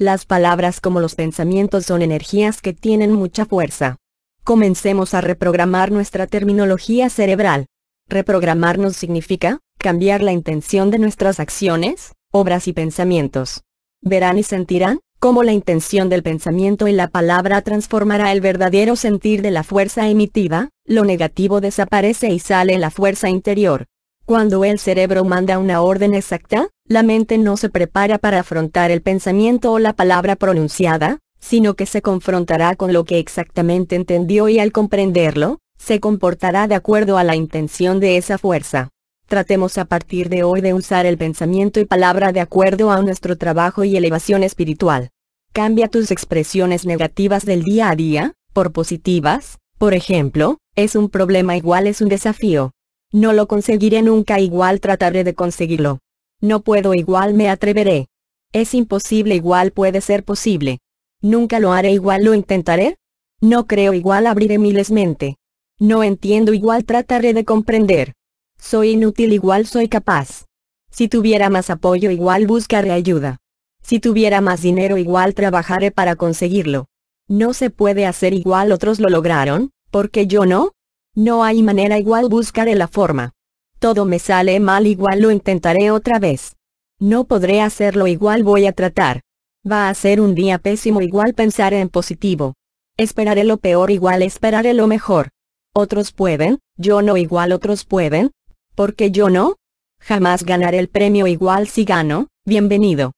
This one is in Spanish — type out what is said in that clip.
Las palabras como los pensamientos son energías que tienen mucha fuerza. Comencemos a reprogramar nuestra terminología cerebral. Reprogramarnos significa, cambiar la intención de nuestras acciones, obras y pensamientos. Verán y sentirán, cómo la intención del pensamiento y la palabra transformará el verdadero sentir de la fuerza emitida, lo negativo desaparece y sale la fuerza interior. Cuando el cerebro manda una orden exacta, la mente no se prepara para afrontar el pensamiento o la palabra pronunciada, sino que se confrontará con lo que exactamente entendió y al comprenderlo, se comportará de acuerdo a la intención de esa fuerza. Tratemos a partir de hoy de usar el pensamiento y palabra de acuerdo a nuestro trabajo y elevación espiritual. Cambia tus expresiones negativas del día a día, por positivas, por ejemplo, es un problema igual es un desafío. No lo conseguiré nunca igual trataré de conseguirlo. No puedo igual me atreveré. Es imposible igual puede ser posible. Nunca lo haré igual lo intentaré. No creo igual abriré miles mente. No entiendo igual trataré de comprender. Soy inútil igual soy capaz. Si tuviera más apoyo igual buscaré ayuda. Si tuviera más dinero igual trabajaré para conseguirlo. No se puede hacer igual otros lo lograron, porque yo no. No hay manera igual buscaré la forma todo me sale mal igual lo intentaré otra vez. No podré hacerlo igual voy a tratar. Va a ser un día pésimo igual pensar en positivo. Esperaré lo peor igual esperaré lo mejor. Otros pueden, yo no igual otros pueden. ¿Por qué yo no? Jamás ganaré el premio igual si gano, bienvenido.